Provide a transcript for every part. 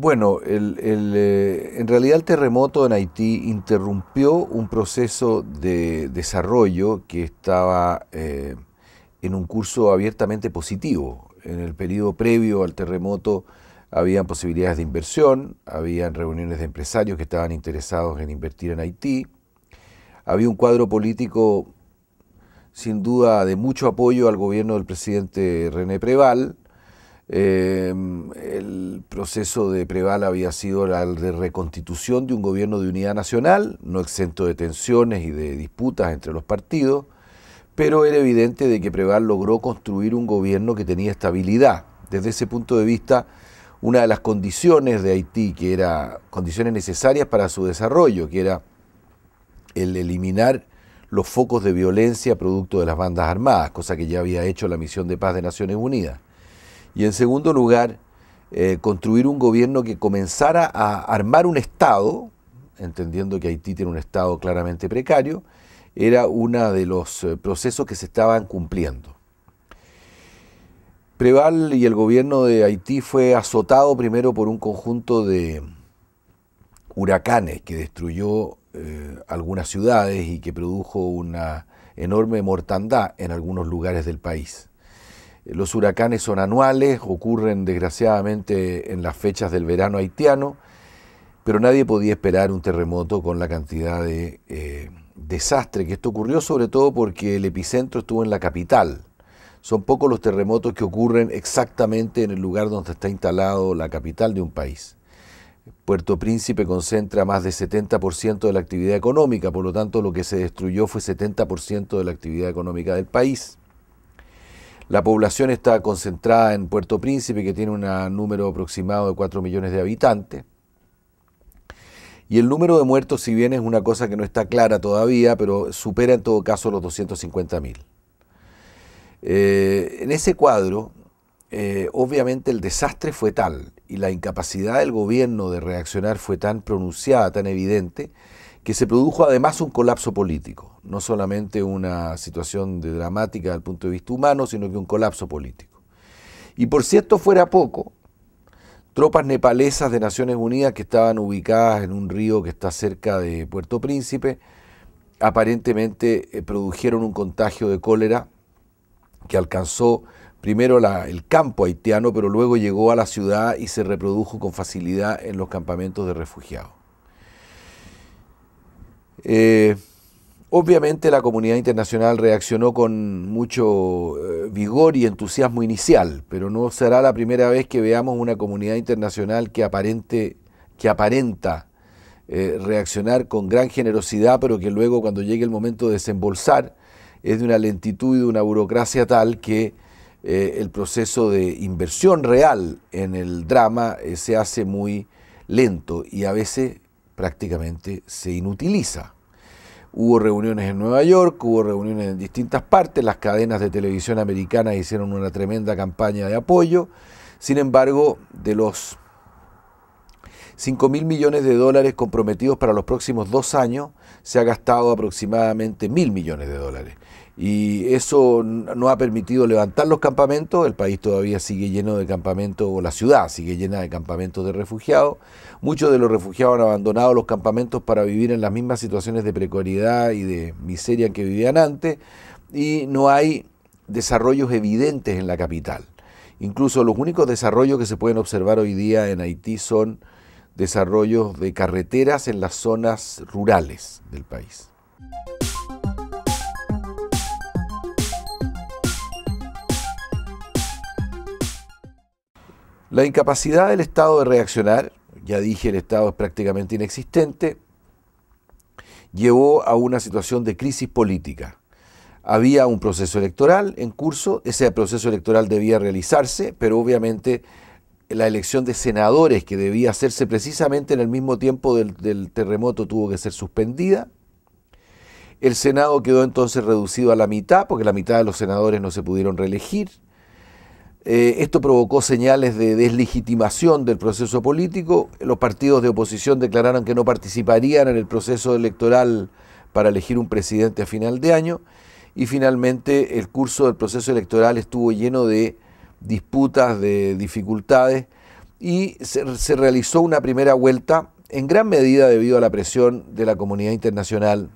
Bueno, el, eh, en realidad el terremoto en Haití interrumpió un proceso de desarrollo que estaba eh, en un curso abiertamente positivo. En el periodo previo al terremoto habían posibilidades de inversión, habían reuniones de empresarios que estaban interesados en invertir en Haití, había un cuadro político sin duda de mucho apoyo al gobierno del presidente René Preval, Em, el proceso de Preval había sido la de reconstitución de un gobierno de unidad nacional, no exento de tensiones y de disputas entre los partidos, pero era evidente de que Preval logró construir un gobierno que tenía estabilidad. Desde ese punto de vista, una de las condiciones de Haití, que era condiciones necesarias para su desarrollo, que era el eliminar los focos de violencia producto de las bandas armadas, cosa que ya había hecho la misión de paz de Naciones Unidas y en segundo lugar, eh, construir un gobierno que comenzara a armar un Estado, entendiendo que Haití tiene un Estado claramente precario, era uno de los eh, procesos que se estaban cumpliendo. Preval y el gobierno de Haití fue azotado primero por un conjunto de huracanes que destruyó eh, algunas ciudades y que produjo una enorme mortandad en algunos lugares del país. Los huracanes son anuales, ocurren desgraciadamente en las fechas del verano haitiano, pero nadie podía esperar un terremoto con la cantidad de eh, desastre que esto ocurrió, sobre todo porque el epicentro estuvo en la capital. Son pocos los terremotos que ocurren exactamente en el lugar donde está instalado la capital de un país. Puerto Príncipe concentra más del 70% de la actividad económica, por lo tanto lo que se destruyó fue 70% de la actividad económica del país. La población está concentrada en Puerto Príncipe, que tiene un número aproximado de 4 millones de habitantes. Y el número de muertos, si bien es una cosa que no está clara todavía, pero supera en todo caso los 250.000. Eh, en ese cuadro, eh, obviamente el desastre fue tal y la incapacidad del gobierno de reaccionar fue tan pronunciada, tan evidente, que se produjo además un colapso político, no solamente una situación dramática desde el punto de vista humano, sino que un colapso político. Y por cierto, fuera poco, tropas nepalesas de Naciones Unidas que estaban ubicadas en un río que está cerca de Puerto Príncipe, aparentemente eh, produjeron un contagio de cólera que alcanzó primero el campo haitiano, pero luego llegó a la ciudad y se reprodujo con facilidad en los campamentos de refugiados. Eh, obviamente la comunidad internacional reaccionó con mucho eh, vigor y entusiasmo inicial, pero no será la primera vez que veamos una comunidad internacional que, aparente, que aparenta eh, reaccionar con gran generosidad, pero que luego cuando llegue el momento de desembolsar es de una lentitud y de una burocracia tal que el proceso de inversión real en el drama se hace muy lento y a veces prácticamente se inutiliza. Hubo reuniones en Nueva York, hubo reuniones en distintas partes, las cadenas de televisión americanas hicieron una tremenda campaña de apoyo. Sin embargo, de los 5 mil millones de dólares comprometidos para los próximos dos años, se ha gastado aproximadamente mil millones de dólares y eso no ha permitido levantar los campamentos, el país todavía sigue lleno de campamentos, o la ciudad sigue llena de campamentos de refugiados, muchos de los refugiados han abandonado los campamentos para vivir en las mismas situaciones de precariedad y de miseria que vivían antes, y no hay desarrollos evidentes en la capital. Incluso los únicos desarrollos que se pueden observar hoy día en Haití son desarrollos de carreteras en las zonas rurales del país. La incapacidad del Estado de reaccionar, ya dije, el Estado es prácticamente inexistente, llevó a una situación de crisis política. Había un proceso electoral en curso, ese proceso electoral debía realizarse, pero obviamente la elección de senadores que debía hacerse precisamente en el mismo tiempo del, terremoto tuvo que ser suspendida. El Senado quedó entonces reducido a la mitad, porque la mitad de los senadores no se pudieron reelegir. Eh, esto provocó señales de deslegitimación del proceso político. Los partidos de oposición declararon que no participarían en el proceso electoral para elegir un presidente a final de año. Y finalmente el curso del proceso electoral estuvo lleno de disputas, de dificultades, y se realizó una primera vuelta en gran medida debido a la presión de la comunidad internacional,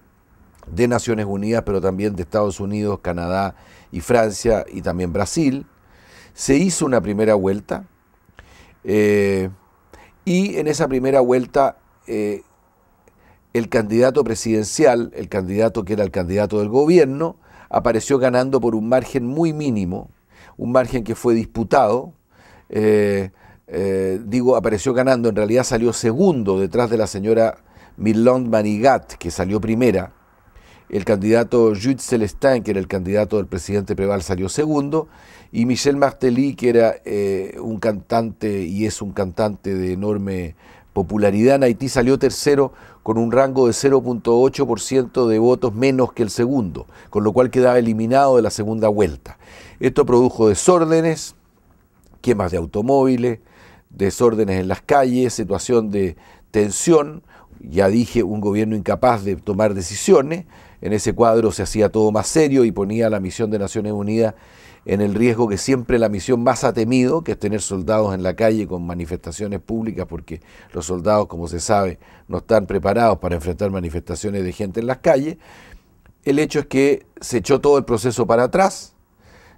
de Naciones Unidas, pero también de Estados Unidos, Canadá y Francia y también Brasil. Se hizo una primera vuelta eh, y en esa primera vuelta eh, el candidato presidencial, el candidato que era el candidato del gobierno, apareció ganando por un margen muy mínimo, un margen que fue disputado. Eh, digo, apareció ganando, en realidad salió segundo detrás de la señora Milond Manigat, que salió primera el candidato Jude Celestin, que era el candidato del presidente Preval, salió segundo. Y Michel Martelly, que era eh, un cantante y es un cantante de enorme popularidad en Haití, salió tercero con un rango de 0.8% de votos menos que el segundo, con lo cual quedaba eliminado de la segunda vuelta. Esto produjo desórdenes, quemas de automóviles, desórdenes en las calles, situación de tensión ya dije, un gobierno incapaz de tomar decisiones. En ese cuadro se hacía todo más serio y ponía la misión de Naciones Unidas en el riesgo que siempre la misión más ha temido, que es tener soldados en la calle con manifestaciones públicas, porque los soldados, como se sabe, no están preparados para enfrentar manifestaciones de gente en las calles. El hecho es que se echó todo el proceso para atrás,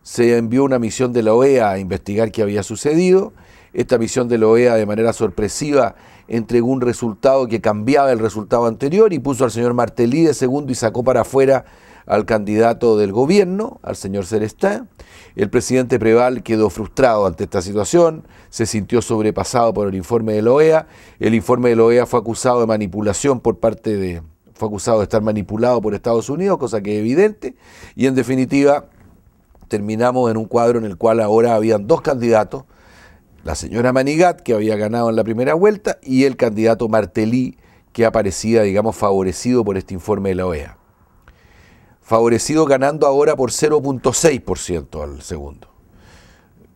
se envió una misión de la OEA a investigar qué había sucedido, esta misión de la OEA de manera sorpresiva entregó un resultado que cambiaba el resultado anterior y puso al señor Martelí de segundo y sacó para afuera al candidato del gobierno, al señor Celestin. El presidente Preval quedó frustrado ante esta situación, se sintió sobrepasado por el informe de la OEA. El informe de la OEA fue acusado de manipulación por parte de. fue acusado de estar manipulado por Estados Unidos, cosa que es evidente. Y en definitiva, terminamos en un cuadro en el cual ahora habían dos candidatos la señora Manigat, que había ganado en la primera vuelta, y el candidato Martelí, que aparecía, digamos, favorecido por este informe de la OEA. Favorecido ganando ahora por 0.6% al segundo.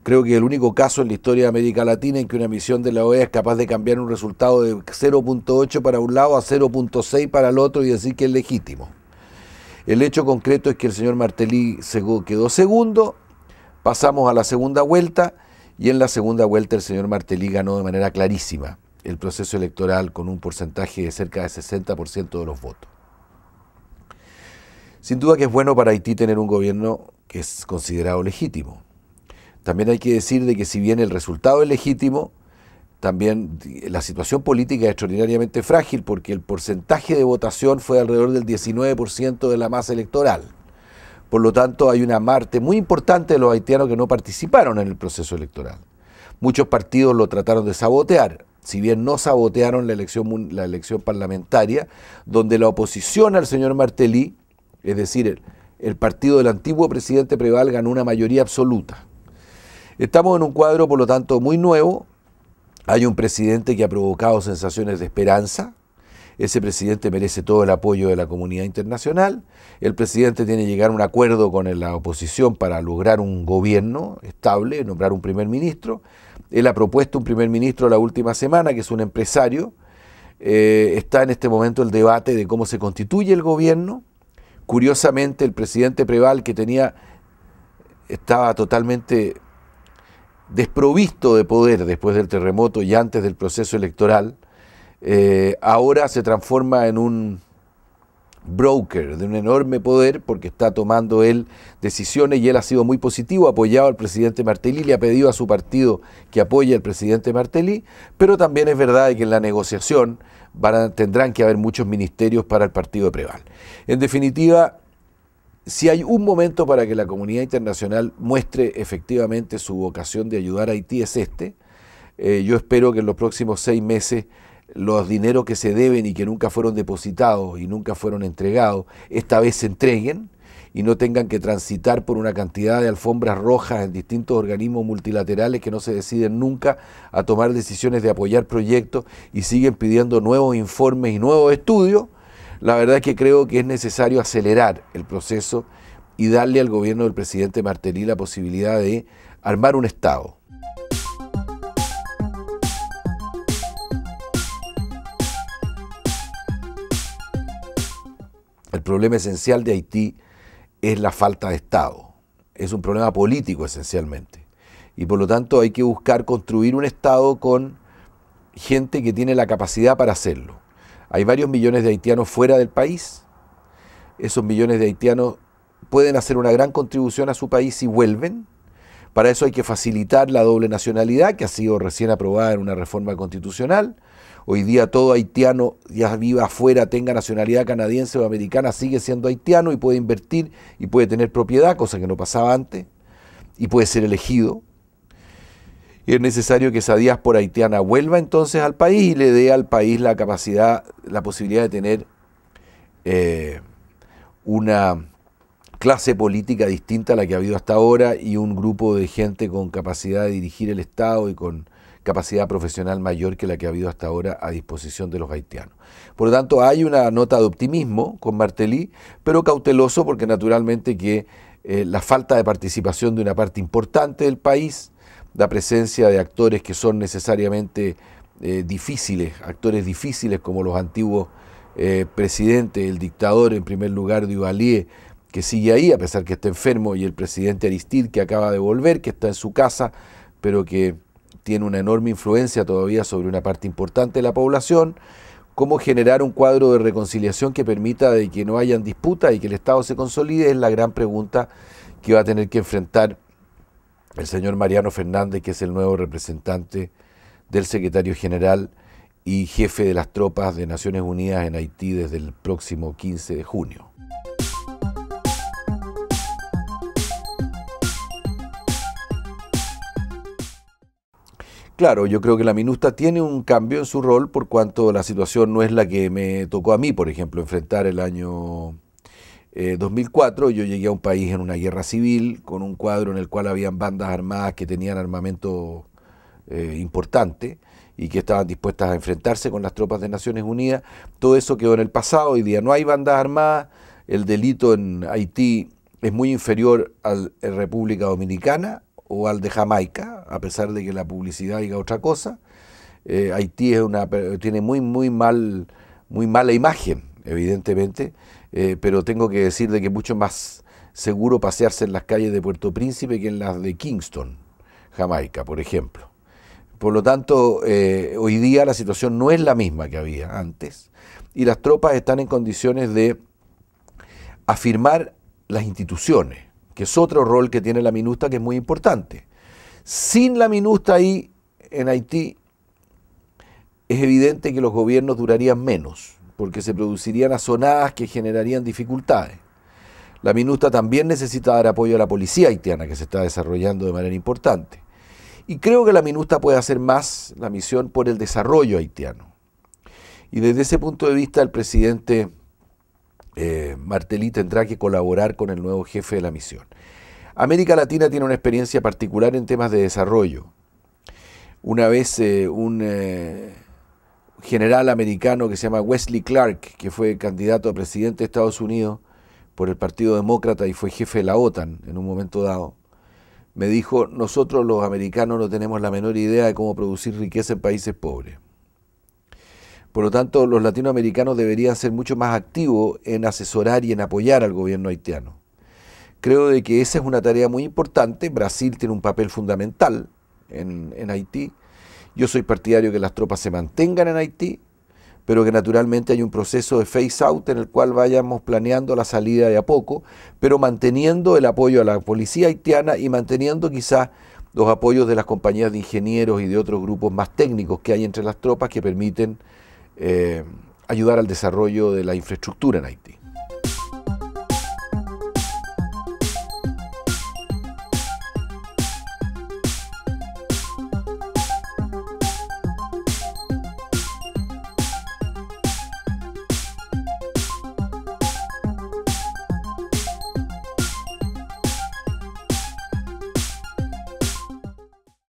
Creo que es el único caso en la historia de América Latina en que una misión de la OEA es capaz de cambiar un resultado de 0.8 para un lado a 0.6 para el otro y decir que es legítimo. El hecho concreto es que el señor Martelly quedó segundo, pasamos a la segunda vuelta y en la segunda vuelta el señor Martelly ganó de manera clarísima el proceso electoral con un porcentaje de cerca de 60% de los votos. Sin duda que es bueno para Haití tener un gobierno que es considerado legítimo. También hay que decir de que si bien el resultado es legítimo, también la situación política es extraordinariamente frágil porque el porcentaje de votación fue alrededor del 19% de la masa electoral. Por lo tanto, hay una parte muy importante de los haitianos que no participaron en el proceso electoral. Muchos partidos lo trataron de sabotear, si bien no sabotearon la elección, la elección parlamentaria, donde la oposición al señor Martelly, es decir, el, el partido del antiguo presidente Preval, ganó una mayoría absoluta. Estamos en un cuadro, por lo tanto, muy nuevo. Hay un presidente que ha provocado sensaciones de esperanza, ese presidente merece todo el apoyo de la comunidad internacional. El presidente tiene que llegar a un acuerdo con la oposición para lograr un gobierno estable, nombrar un primer ministro. Él ha propuesto un primer ministro la última semana, que es un empresario. Eh, está en este momento el debate de cómo se constituye el gobierno. Curiosamente, el presidente Preval, que tenía, estaba totalmente desprovisto de poder después del terremoto y antes del proceso electoral, eh, ahora se transforma en un broker de un enorme poder porque está tomando él decisiones y él ha sido muy positivo, ha apoyado al presidente Martelly, le ha pedido a su partido que apoye al presidente Martelly, pero también es verdad que en la negociación tendrán que haber muchos ministerios para el partido de Preval. En definitiva, si hay un momento para que la comunidad internacional muestre efectivamente su vocación de ayudar a Haití es este, eh, yo espero que en los próximos seis meses los dineros que se deben y que nunca fueron depositados y nunca fueron entregados, esta vez se entreguen y no tengan que transitar por una cantidad de alfombras rojas en distintos organismos multilaterales que no se deciden nunca a tomar decisiones de apoyar proyectos y siguen pidiendo nuevos informes y nuevos estudios, la verdad es que creo que es necesario acelerar el proceso y darle al gobierno del presidente Martelly la posibilidad de armar un Estado El problema esencial de Haití es la falta de Estado. Es un problema político esencialmente. Y por lo tanto hay que buscar construir un Estado con gente que tiene la capacidad para hacerlo. Hay varios millones de haitianos fuera del país. Esos millones de haitianos pueden hacer una gran contribución a su país si vuelven, para eso hay que facilitar la doble nacionalidad, que ha sido recién aprobada en una reforma constitucional. Hoy día todo haitiano, ya viva afuera, tenga nacionalidad canadiense o americana, sigue siendo haitiano y puede invertir y puede tener propiedad, cosa que no pasaba antes, y puede ser elegido. Y es necesario que esa diáspora haitiana vuelva entonces al país y le dé al país la capacidad, la posibilidad de tener eh, una clase política distinta a la que ha habido hasta ahora y un grupo de gente con capacidad de dirigir el Estado y con capacidad profesional mayor que la que ha habido hasta ahora a disposición de los haitianos. Por lo tanto, hay una nota de optimismo con Martelly, pero cauteloso porque naturalmente que eh, la falta de participación de una parte importante del país, la presencia de actores que son necesariamente eh, difíciles, actores difíciles como los antiguos eh, presidentes, el dictador en primer lugar de Duvalier, que sigue ahí, a pesar que está enfermo, y el presidente Aristide que acaba de volver, que está en su casa, pero que tiene una enorme influencia todavía sobre una parte importante de la población, cómo generar un cuadro de reconciliación que permita de que no hayan disputas y que el Estado se consolide, es la gran pregunta que va a tener que enfrentar el señor Mariano Fernández, que es el nuevo representante del secretario general y jefe de las tropas de Naciones Unidas en Haití desde el próximo 15 de junio. Claro, yo creo que la minusta tiene un cambio en su rol por cuanto la situación no es la que me tocó a mí, por ejemplo, enfrentar el año 2004. Eh, yo llegué a un país en una guerra civil con un cuadro en el cual habían bandas armadas que tenían armamento eh, importante y que estaban dispuestas a enfrentarse con las tropas de Naciones Unidas. Todo eso quedó en el pasado. Hoy día no hay bandas armadas. El delito en Haití es muy inferior al en República Dominicana o al de Jamaica, a pesar de que la publicidad diga otra cosa. Eh, Haití es una, tiene muy, muy, mal, muy mala imagen, evidentemente, eh, pero tengo que decir de que es mucho más seguro pasearse en las calles de Puerto Príncipe que en las de Kingston, Jamaica, por ejemplo. Por lo tanto, eh, hoy día la situación no es la misma que había antes y las tropas están en condiciones de afirmar las instituciones que es otro rol que tiene la minusta que es muy importante. Sin la minusta ahí en Haití es evidente que los gobiernos durarían menos, porque se producirían azonadas que generarían dificultades. La minusta también necesita dar apoyo a la policía haitiana, que se está desarrollando de manera importante. Y creo que la minusta puede hacer más la misión por el desarrollo haitiano. Y desde ese punto de vista, el presidente eh, tendrá que colaborar con el nuevo jefe de la misión. América Latina tiene una experiencia particular en temas de desarrollo. Una vez eh, un eh, general americano que se llama Wesley Clark, que fue candidato a presidente de Estados Unidos por el Partido Demócrata y fue jefe de la OTAN en un momento dado, me dijo, nosotros los americanos no tenemos la menor idea de cómo producir riqueza en países pobres. Por lo tanto, los latinoamericanos deberían ser mucho más activos en asesorar y en apoyar al gobierno haitiano. Creo de que esa es una tarea muy importante. Brasil tiene un papel fundamental en, Haití. Yo soy partidario que las tropas se mantengan en Haití, pero que naturalmente hay un proceso de phase out en el cual vayamos planeando la salida de a poco, pero manteniendo el apoyo a la policía haitiana y manteniendo quizás los apoyos de las compañías de ingenieros y de otros grupos más técnicos que hay entre las tropas que permiten eh, ayudar al desarrollo de la infraestructura en Haití.